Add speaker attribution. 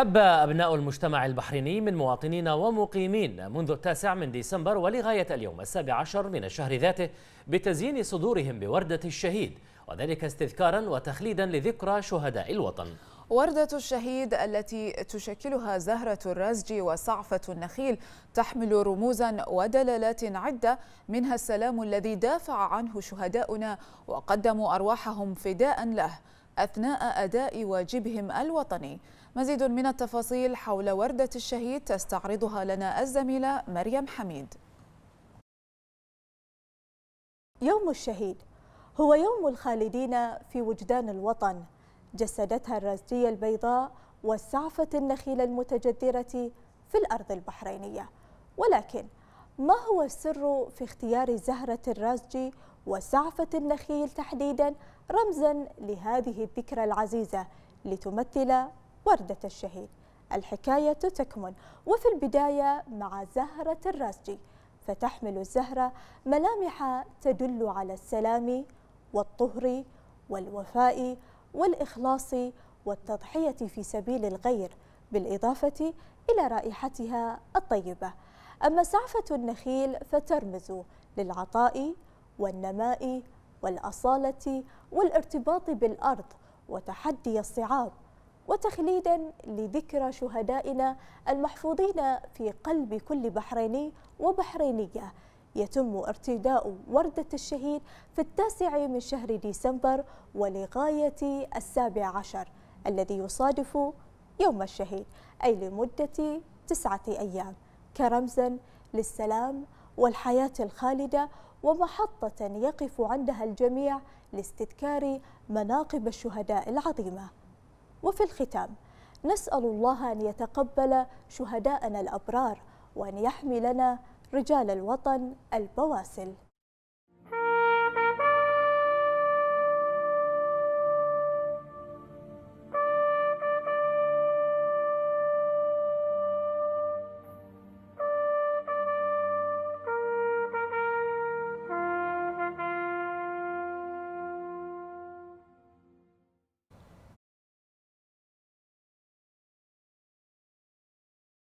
Speaker 1: هب أبناء المجتمع البحريني من مواطنين ومقيمين منذ التاسع من ديسمبر ولغاية اليوم السابع عشر من الشهر ذاته بتزيين صدورهم بوردة الشهيد وذلك استذكارا وتخليدا لذكرى شهداء الوطن
Speaker 2: وردة الشهيد التي تشكلها زهرة الرزج وصعفة النخيل تحمل رموزا ودلالات عدة منها السلام الذي دافع عنه شهداؤنا وقدموا أرواحهم فداء له أثناء أداء واجبهم الوطني مزيد من التفاصيل حول وردة الشهيد تستعرضها لنا الزميلة مريم حميد يوم الشهيد هو يوم
Speaker 3: الخالدين في وجدان الوطن جسدتها الرزية البيضاء والسعفة النخيلة المتجذرة في الأرض البحرينية ولكن ما هو السر في اختيار زهرة الرازجي وسعفة النخيل تحديدا رمزا لهذه الذكرى العزيزة لتمثل وردة الشهيد الحكاية تكمن وفي البداية مع زهرة الراسجي فتحمل الزهرة ملامح تدل على السلام والطهر والوفاء والإخلاص والتضحية في سبيل الغير بالإضافة إلى رائحتها الطيبة أما سعفة النخيل فترمز للعطاء والنماء والأصالة والارتباط بالأرض وتحدي الصعاب وتخليدا لذكرى شهدائنا المحفوظين في قلب كل بحريني وبحرينية يتم ارتداء وردة الشهيد في التاسع من شهر ديسمبر ولغاية السابع عشر الذي يصادف يوم الشهيد أي لمدة تسعة أيام كرمزا للسلام والحياة الخالدة ومحطة يقف عندها الجميع لاستذكار مناقب الشهداء العظيمة وفي الختام نسأل الله أن يتقبل شهداءنا الأبرار وأن يحمي لنا رجال الوطن البواسل